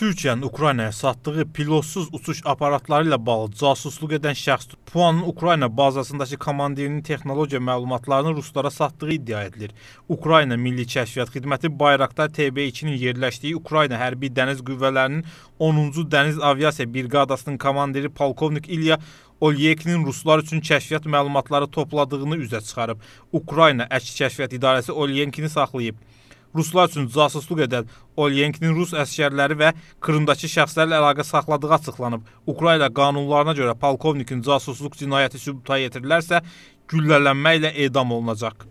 Türkiyənin Ukraynaya satdığı pilotsuz uçuş aparatları ilə bağlı casusluq edən şəxs Puanın Ukrayna bazasındakı komandirinin texnologiya məlumatlarını ruslara satdığı iddia edilir. Ukrayna Milli Kəşfiyyat Xidməti Bayraktar TB2-nin yerləşdiyi Ukrayna Hərbi Dəniz Qüvvələrinin 10-cu Dəniz Aviasiya Briqadasının komandiri polkovnik İlya Olyekinin ruslar üçün kəşfiyyat məlumatları topladığını üzə çıxarıb. Ukrayna Əks Kəşfiyyat İdarəsi Olyenkini saxlayıb ruslar üçün casusluq edən Olyenkinin rus əsgərləri və Krımdakı şəxslərlə əlaqə saxladığı açıqlanıb. Ukrayna qanunlarına görə polkovnikin casusluq cinayəti sübuta yetirilərsə, güllələnməklə edam olunacaq.